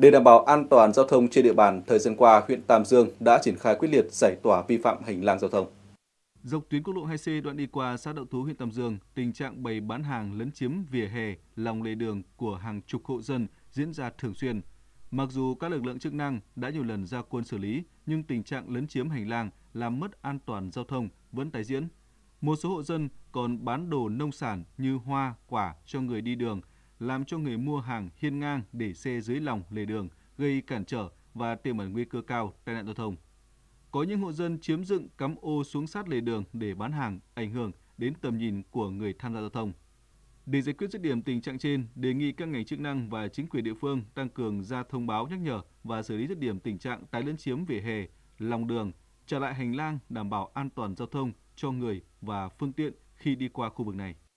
Để đảm bảo an toàn giao thông trên địa bàn, thời gian qua, huyện Tam Dương đã triển khai quyết liệt giải tỏa vi phạm hành lang giao thông. Dọc tuyến quốc lộ 2C đoạn đi qua xã Đậu Thú huyện Tam Dương, tình trạng bày bán hàng lấn chiếm vỉa hè, lòng lề đường của hàng chục hộ dân diễn ra thường xuyên. Mặc dù các lực lượng chức năng đã nhiều lần ra quân xử lý, nhưng tình trạng lấn chiếm hành lang làm mất an toàn giao thông vẫn tái diễn. Một số hộ dân còn bán đồ nông sản như hoa, quả cho người đi đường làm cho người mua hàng hiên ngang để xe dưới lòng lề đường, gây cản trở và tiềm ẩn nguy cơ cao tai nạn giao thông. Có những hộ dân chiếm dựng cắm ô xuống sát lề đường để bán hàng, ảnh hưởng đến tầm nhìn của người tham gia giao thông. Để giải quyết dứt điểm tình trạng trên, đề nghị các ngành chức năng và chính quyền địa phương tăng cường ra thông báo nhắc nhở và xử lý dứt điểm tình trạng tái lấn chiếm vỉa hè, lòng đường, trả lại hành lang đảm bảo an toàn giao thông cho người và phương tiện khi đi qua khu vực này.